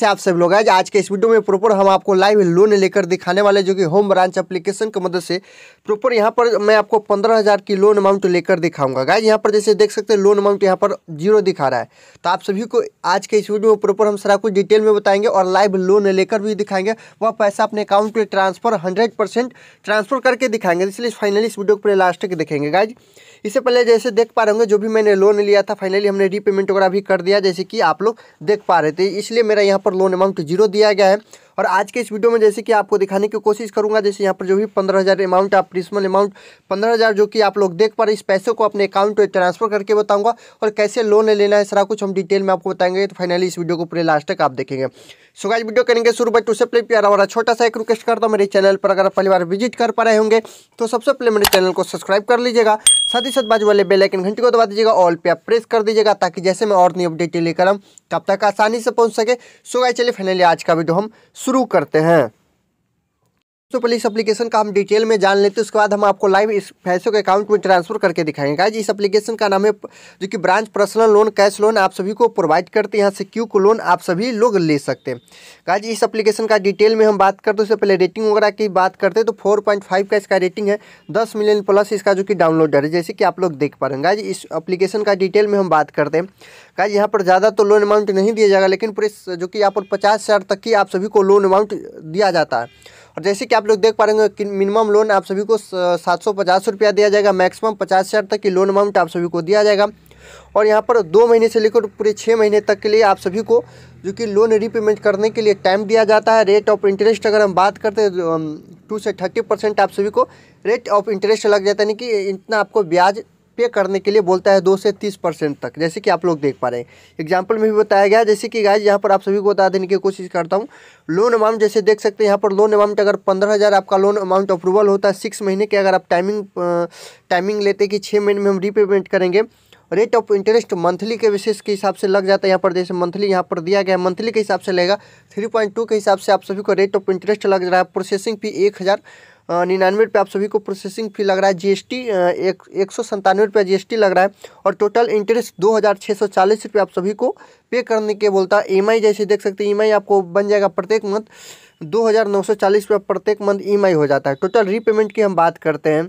से आप सब लोग आज आज के इस वीडियो में प्रॉपर हम आपको लाइव लोन लेकर दिखाने वाले जो कि होम ब्रांच एप्लीकेशन की मदद से प्रॉपर यहाँ पर मैं आपको पंद्रह हज़ार की लोन अमाउंट लेकर दिखाऊंगा गाइज यहाँ पर जैसे देख सकते हैं लोन अमाउंट यहाँ पर जीरो दिखा रहा है तो आप सभी को आज के इस वीडियो में प्रॉपर हम सारा कुछ डिटेल में बताएंगे और लाइव लोन लेकर भी दिखाएंगे वह पैसा अपने अकाउंट में ट्रांसफर हंड्रेड ट्रांसफर करके दिखाएंगे इसलिए फाइनली इस वीडियो को पहले लास्ट तक देखेंगे गाइज इससे पहले जैसे देख पा रहे होंगे जो भी मैंने लोन लिया था फाइनली हमने रीपेमेंट वगैरह भी कर दिया जैसे कि आप लोग देख पा रहे थे इसलिए मेरा यहाँ पर लोन अमाउंट जीरो दिया गया है और आज के इस वीडियो में जैसे कि आपको दिखाने की कोशिश करूँगा जैसे यहाँ पर जो भी पंद्रह हज़ार अमाउंट आप प्रिंसिपल अमाउंट पंद्रह हज़ार जो कि आप लोग देख पा रहे इस पैसे को अपने अकाउंट में ट्रांसफर करके बताऊँगा और कैसे लोन लेना है सारा कुछ हम डिटेल में आपको बताएंगे तो फाइनली इस वीडियो को पूरे लास्ट तक आप देखेंगे सो गाइस वीडियो करेंगे शुरू बट उससे पहले प्यारा हमारा छोटा सा एक रिक्वेस्ट करता हूँ मेरे चैनल पर अगर आप पहली बार विजिट कर पा रहे होंगे तो सबसे पहले मेरे चैनल को सब्सक्राइब कर लीजिएगा साथ ही साथ बाजू वाले बेल आइकन घंटी को दबा दीजिएगा ऑल पे आप प्रेस कर दीजिएगा ताकि जैसे मैं और नई अपडेटें लेकर आऊँ तब तक आसानी से पहुँच सके सो गाइस चलिए फाइनली आज का वीडियो हम शुरू करते हैं तो पहले इस एप्लीकेशन का हम डिटेल में जान लेते हैं उसके बाद हम आपको लाइव इस पैसों के अकाउंट में ट्रांसफर करके दिखाएंगे गाइज इस एप्लीकेशन का नाम है जो कि Branch personal loan cash loan आप सभी को प्रोवाइड करते हैं यहाँ से क्यू को लोन आप सभी लोग ले सकते हैं गाइज इस एप्लीकेशन का डिटेल में हम बात करते हैं उससे पहले रेटिंग वगैरह की बात करते हैं तो फोर का इसका रेटिंग है दस मिलियन प्लस इसका जो कि डाउनलोडर है जैसे कि आप लोग देख पा रहे हैं गाइज इस एप्लीकेशन का डिटेल में हम बात करते हैं गाइज यहाँ पर ज़्यादा तो लोन अमाउंट नहीं दिया जाएगा लेकिन पूरे जो कि यहाँ पर पचास हज़ार तक की आप सभी को लोन अमाउंट दिया जाता है और जैसे कि आप लोग देख पा रहे कि मिनिमम लोन आप सभी को सात सौ पचास रुपया दिया जाएगा मैक्सिमम पचास हज़ार तक की लोन अमाउंट आप सभी को दिया जाएगा और यहाँ पर दो महीने से लेकर पूरे छः महीने तक के लिए आप सभी को जो कि लोन रीपेमेंट करने के लिए टाइम दिया जाता है रेट ऑफ इंटरेस्ट अगर हम बात करते हैं टू से थर्टी परसेंट आप सभी को रेट ऑफ इंटरेस्ट लग जाता है यानी कि इतना आपको ब्याज पे करने के लिए बोलता है दो से तीस परसेंट तक जैसे कि आप लोग देख पा रहे हैं एग्जाम्पल में भी बताया गया जैसे कि गाय यहाँ पर आप सभी को बता देने की कोशिश करता हूँ लोन अमाउंट जैसे देख सकते हैं यहाँ पर लोन अमाउंट अगर पंद्रह हज़ार आपका लोन अमाउंट अप्रूवल होता है सिक्स महीने के अगर आप टाइमिंग टाइमिंग लेते कि छः महीने में हम रीपेमेंट करेंगे रेट ऑफ इंटरेस्ट मंथली के विशेष के हिसाब से लग जाता है यहाँ पर जैसे मंथली यहाँ पर दिया गया मंथली के हिसाब से लगेगा थ्री पॉइंट टू के हिसाब से आप सभी को रेट ऑफ इंटरेस्ट लग रहा है प्रोसेसिंग फी एक हज़ार निन्यानवे रुपये आप सभी को प्रोसेसिंग फी लग रहा है जीएसटी एक एक सौ संतानवे रुपये जी लग रहा है और टोटल इंटरेस्ट दो हज़ार छः सौ चालीस रुपये आप सभी को पे करने के बोलता है ई e जैसे देख सकते हैं ई e आपको बन जाएगा प्रत्येक मंथ दो हज़ार नौ सौ चालीस रुपये प्रत्येक मंथ ई e हो जाता है टोटल रीपेमेंट की हम बात करते हैं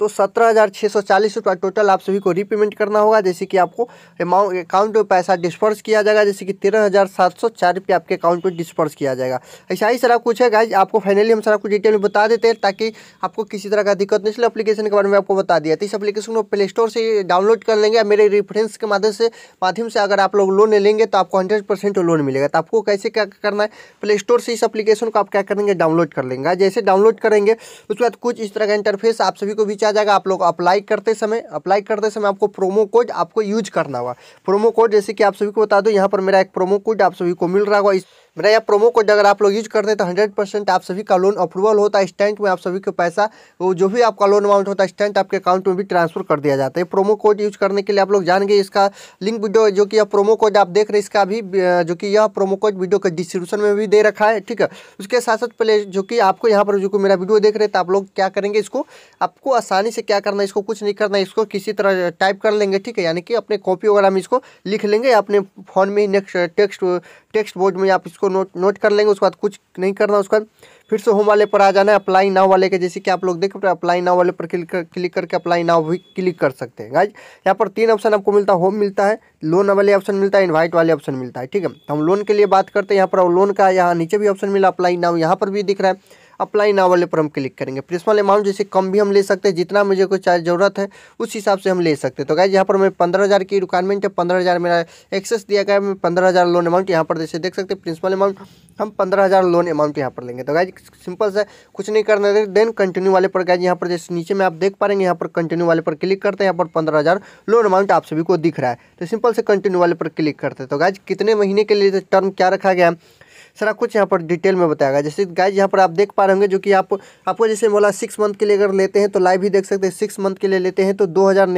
तो सत्रह हज़ार छः सौ चालीस रुपया टोटल आप सभी को रीपेमेंट करना होगा जैसे कि आपको अमाउंट अकाउंट में पैसा डिस्पर्स किया जाएगा जैसे कि तेरह हज़ार सात सौ चार रुपये आपके अकाउंट में डिस्पर्स किया जाएगा ऐसा ही सारा कुछ है गाइज आपको फाइनली हम सारा कुछ डिटेल में बता देते हैं ताकि आपको किसी तरह का दिक्कत नहीं चले अपलीकेशन के बारे में आपको बता दिया तो इस अपलीकेशन को प्ले स्टोर से डाउनलोड कर लेंगे मेरे रेफरेंस के माध्यम से माध्यम से अगर आप लोग लोन ले लेंगे तो आपको हंड्रेड परसेंट लोन मिलेगा तो आपको कैसे क्या करना है प्ले स्टोर से इस अपलीकेशन को आप क्या करेंगे डाउनलोड कर लेंगे जैसे डाउनलोड करेंगे उसके बाद कुछ इस तरह का इंटरफेस आप सभी को विचार आ जाएगा आप लोग अप्लाई करते समय अप्लाई करते समय आपको प्रोमो कोड आपको यूज करना होगा प्रोमो कोड जैसे कि आप सभी को बता दो यहाँ पर मेरा एक प्रोमो कोड आप सभी को मिल रहा होगा इस मेरा यह प्रोमो कोड अगर आप लोग यूज करते हैं तो हंड्रेड परसेंट आप सभी का लोन अप्रूवल होता है स्टैंड में आप सभी को पैसा वो जो भी आपका लोन अमाउंट होता है स्टैंड तो आपके अकाउंट में भी ट्रांसफर कर दिया जाता है प्रोमो कोड यूज करने के लिए आप लोग जानेंगे इसका लिंक वीडियो जो कि यह प्रोमो कोड आप देख रहे हैं इसका भी जो कि यह प्रोमो कोड वीडियो का डिस्क्रिप्शन में भी दे रखा है ठीक है उसके साथ साथ पहले जो कि आपको यहाँ पर जो कि मेरा वीडियो देख रहे हैं तो आप लोग क्या करेंगे इसको आपको आसानी से क्या करना है इसको कुछ नहीं करना है इसको किसी तरह टाइप कर लेंगे ठीक है यानी कि अपने कॉपी वगैरह में इसको लिख लेंगे अपने फ़ोन में नेक्स्ट टेक्स्ट टेक्स्ट बोर्ड में आप इसको नोट नोट कर लेंगे उसके बाद कुछ नहीं करना उसके बाद फिर से होम वाले पर आ जाना है अप्लाई नाव वाले के जैसे कि आप लोग देख सकते हैं अप्लाई नाव वाले पर क्लिक कर क्लिक करके अप्लाई नाव भी क्लिक कर सकते हैं गाइज यहाँ पर तीन ऑप्शन आपको मिलता है होम मिलता है लोन वाले ऑप्शन मिलता है इन्वाइट वाले ऑप्शन मिलता है ठीक है तो हम लोन के लिए बात करते हैं यहाँ पर लोन का यहाँ नीचे भी ऑप्शन मिला अप्लाई नाव यहाँ पर भी दिख रहा है अप्लाई ना वाले पर हम क्लिक करेंगे प्रिंसिपल अमाउंट जैसे कम भी हम ले सकते हैं जितना मुझे कोई चार्ज ज़रूरत है उस हिसाब से हम ले सकते हैं तो गाइज यहाँ पर मैं पंद्रह हज़ार की रिक्वायरमेंट है पंद्रह हज़ार मेरा एक्सेस दिया गया है मैं पंद्रह हज़ार लोन अमाउंट यहाँ पर जैसे देख सकते हैं प्रिंसिपल अमाउंट हम पंद्रह हज़ार लोन अमाउंट यहाँ पर लेंगे तो गाइज सिंपल सा कुछ नहीं करना है देन कंटिन्यू वाले पर गाइज यहाँ पर जैसे नीचे में आप देख पाएंगे यहाँ पर कंटिन्यू वाले पर क्लिक करते हैं यहाँ पर पंद्रह हज़ार लोन अमाउंट आप सभी को दिख रहा है तो सिंपल से कंटिन्यू वाले पर क्लिक करते हैं तो गाइज कितने महीने के लिए टर्म क्या रखा गया है सारा कुछ यहाँ पर डिटेल में बताया गया जैसे गाइज यहाँ पर आप देख पा रहे होंगे जो कि आप आपको जैसे बोला सिक्स मंथ के लिए अगर लेते हैं तो लाइव ही देख सकते हैं सिक्स मंथ के लिए लेते हैं तो दो हज़ार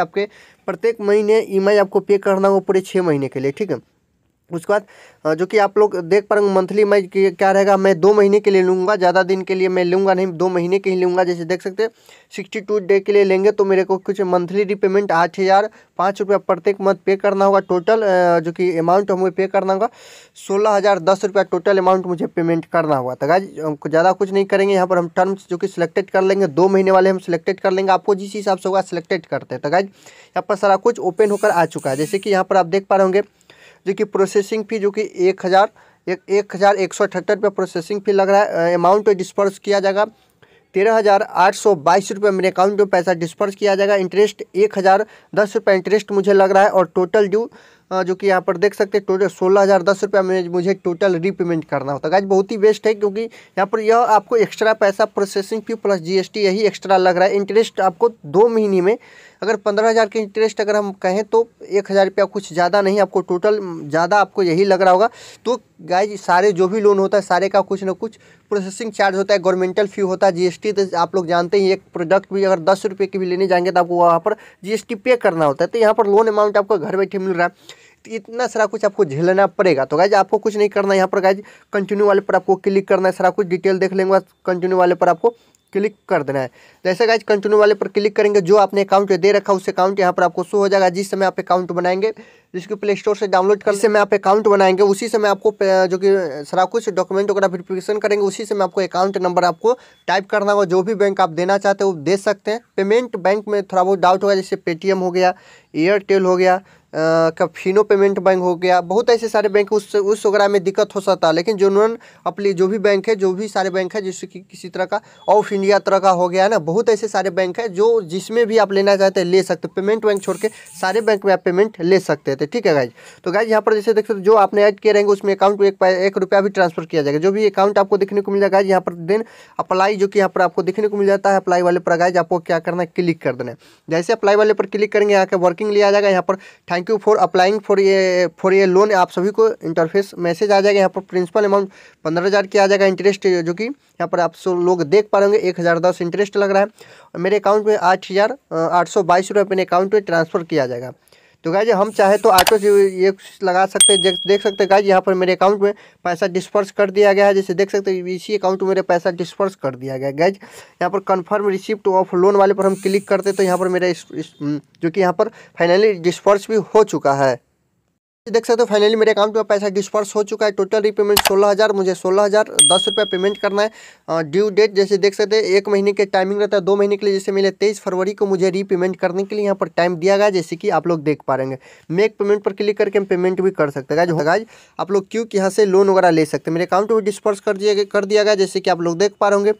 आपके प्रत्येक महीने ई e आपको पे करना होगा पूरे छः महीने के लिए ठीक है उसके बाद जो कि आप लोग देख पा रहे मंथली मैं क्या रहेगा मैं दो महीने के लिए लूँगा ज़्यादा दिन के लिए मैं लूँगा नहीं दो महीने के ही लूँगा जैसे देख सकते हैं सिक्सटी टू डे के लिए लेंगे तो मेरे को कुछ मंथली रिपेमेंट आठ हज़ार पाँच रुपया प्रत्येक मंथ पे करना होगा टोटल जो कि अमाउंट हमें पे करना होगा सोलह हज़ार दस रुपया टोटल अमाउंट मुझे पेमेंट करना होगा तो गाइज ज़्यादा कुछ नहीं करेंगे यहाँ पर हम टर्म्स जो कि सिलेक्टेड कर लेंगे दो महीने वाले हम सिलेक्टेड कर लेंगे आपको जिस हिसाब से होगा सिलेक्टेड करते हैं तो गाइज यहाँ पर सारा कुछ ओपन होकर आ चुका है जैसे कि यहाँ पर आप देख पा रहे होंगे जो कि प्रोसेसिंग फ़ी जो कि एक हज़ार एक एक हज़ार एक सौ अठहत्तर रुपये प्रोसेसिंग फ़ी लग रहा है अमाउंट डिस्पर्स किया जाएगा तेरह हज़ार आठ सौ बाईस रुपये मेरे अकाउंट में पैसा डिस्पर्स किया जाएगा इंटरेस्ट एक हज़ार दस रुपये इंटरेस्ट मुझे लग रहा है और टोटल ड्यू जो कि यहाँ पर देख सकते हैं टोटल सोलह हज़ार दस रुपये में मुझे टोटल रीपेमेंट करना होता है बहुत ही बेस्ट है क्योंकि यहाँ पर यह आपको एक्स्ट्रा पैसा प्रोसेसिंग फी प्लस जीएसटी यही एक्स्ट्रा लग रहा है इंटरेस्ट आपको दो महीने में अगर पंद्रह हज़ार के इंटरेस्ट अगर हम कहें तो एक हज़ार रुपया कुछ ज़्यादा नहीं आपको टोटल ज़्यादा आपको यही लग रहा होगा तो गाय सारे जो भी लोन होता है सारे का कुछ ना कुछ प्रोसेसिंग चार्ज होता है गवर्नमेंटल फी होता है जीएसटी तो आप लोग जानते ही एक प्रोडक्ट भी अगर दस रुपये की भी लेने जाएंगे तो आपको वहाँ पर जी पे करना होता है तो यहाँ पर लोन अमाउंट आपको घर बैठे मिल रहा है तो इतना सारा कुछ आपको झेलना पड़ेगा तो गाय आपको कुछ नहीं करना है यहाँ पर गाय कंटिन्यू वाले पर आपको क्लिक करना है सारा कुछ डिटेल देख लेंगे कंटिन्यू वाले पर आपको क्लिक कर देना है जैसे गाइज कंटिन्यू वाले पर क्लिक करेंगे जो आपने अकाउंट दे रखा उस अकाउंट यहाँ पर आपको शो हो जाएगा जिस समय आप अकाउंट बनाएंगे जिसको प्ले स्टोर से डाउनलोड कर समय आप अकाउंट बनाएंगे उसी समय आपको जो कि सारा कुछ डॉक्यूमेंट वगैरह वेरिफिकेशन करेंगे उसी समय आपको अकाउंट नंबर आपको टाइप करना होगा जो भी बैंक आप देना चाहते हो दे सकते हैं पेमेंट बैंक में थोड़ा बहुत डाउट होगा जैसे पेटीएम हो गया एयरटेल हो गया का फिनो पेमेंट बैंक हो गया बहुत ऐसे सारे बैंक उस उस वगैरह में दिक्कत हो सकता है लेकिन जो नॉन अपली जो भी बैंक है जो भी सारे बैंक है जैसे कि किसी तरह का ऑफ इंडिया तरह का हो गया ना बहुत ऐसे सारे बैंक है जो जिसमें भी आप लेना चाहते हैं ले सकते पेमेंट बैंक छोड़ के सारे बैंक में आप पेमेंट ले सकते थे ठीक है गाइज तो गाइज यहाँ पर जैसे देख सकते जो आपने ऐड किए रहेंगे उसमें अकाउंट में एक, एक रुपया भी ट्रांसफर किया जाएगा जो भी अकाउंट आपको देखने को मिल जाएगा यहाँ पर देन अप्लाई जो कि यहाँ पर आपको देखने को मिल जाता है अप्लाई वाले पर गाइज आपको क्या करना है क्लिक कर देना है जैसे अप्लाई वाले पर क्लिक करेंगे यहाँ का वर्किंग लिया जाएगा यहाँ पर thank thank you for applying for ये फॉर ये लोन आप सभी को इंटरफेस मैसेज आ जाएगा यहाँ पर प्रिंसिपल अमाउंट पंद्रह हज़ार किया जाएगा इंटरेस्ट जो कि यहाँ पर आप सब लोग देख पा रहे एक हज़ार दस इंटरेस्ट लग रहा है और मेरे अकाउंट में आठ हज़ार आठ सौ बाईस रुपये अपने अकाउंट में ट्रांसफ़र किया जाएगा तो गाय हम चाहे तो ऑटो से ये लगा सकते हैं देख सकते हैं गाय यहाँ पर मेरे अकाउंट में पैसा डिस्पर्स कर दिया गया है जैसे देख सकते हैं इसी अकाउंट में मेरा पैसा डिस्पर्स कर दिया गया है यहाँ पर कन्फर्म रिसिप्ट ऑफ लोन वाले पर हम क्लिक करते तो यहाँ पर मेरा इस, इस, जो कि यहाँ पर फाइनली डिस्पर्स भी हो चुका है देख सकते हो फाइनली मेरे अकाउंट में पैसा डिस्पर्स हो चुका है टोटल रिपेमेंट सोलह हज़ार मुझे सोलह हज़ार दस रुपया पेमेंट करना है ड्यू डेट जैसे देख सकते हैं एक महीने के टाइमिंग रहता है दो महीने के लिए जैसे मिले तेईस फरवरी को मुझे रीपेमेंट करने के लिए यहाँ पर टाइम दिया गया जैसे कि आप लोग देख पा रहे मेक पेमेंट पर क्लिक करके हम पेमेंट भी कर सकते हैं है आप लोग क्योंकि यहाँ से लोन वगैरह ले सकते हैं मेरे अकाउंट में डिस्पर्स कर दिया कर दिया गया जैसे कि आप लोग देख पा रहे होंगे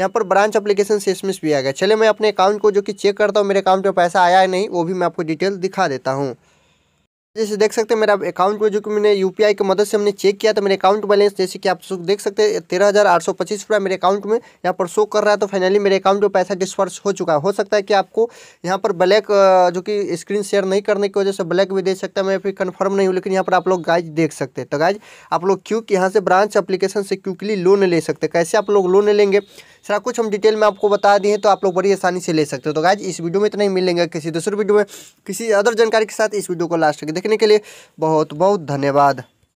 यहाँ पर ब्रांच अप्लीकेशन से इसमें भी आ गया चले मैं अपने अकाउंट को जो कि चेक करता हूँ मेरे अकाउंट में पैसा आया है नहीं वो भी मैं आपको डिटेल दिखा देता हूँ जैसे देख सकते हैं मेरा अकाउंट में जो कि मैंने यूपीआई की मदद से हमने चेक किया तो मेरे अकाउंट बैलेंस जैसे कि आप देख सकते हैं तेरह हज़ार आठ सौ पच्चीस रुपया मेरे अकाउंट में यहाँ पर शो कर रहा है तो फाइनली मेरे अकाउंट में पैसा डिस्पर्स हो चुका है हो सकता है कि आपको यहाँ पर ब्लैक जो कि स्क्रीन शेयर नहीं करने की वजह से ब्लैक भी दे सकता है मैं फिर कन्फर्म नहीं हूँ लेकिन यहाँ पर आप लोग गाइज देख सकते हैं तो गाइज आप लोग क्योंकि यहाँ से ब्रांच अप्लीकेशन से क्यूकली लोन ले सकते कैसे आप लोग लोन लेंगे सारा कुछ हम डिटेल में आपको बता दिए हैं तो आप लोग बड़ी आसानी से ले सकते हो तो गाइज इस वीडियो में इतना ही मिलेंगे किसी दूसरे वीडियो में किसी अदर जानकारी के साथ इस वीडियो को लास्ट तक देखने के लिए बहुत बहुत धन्यवाद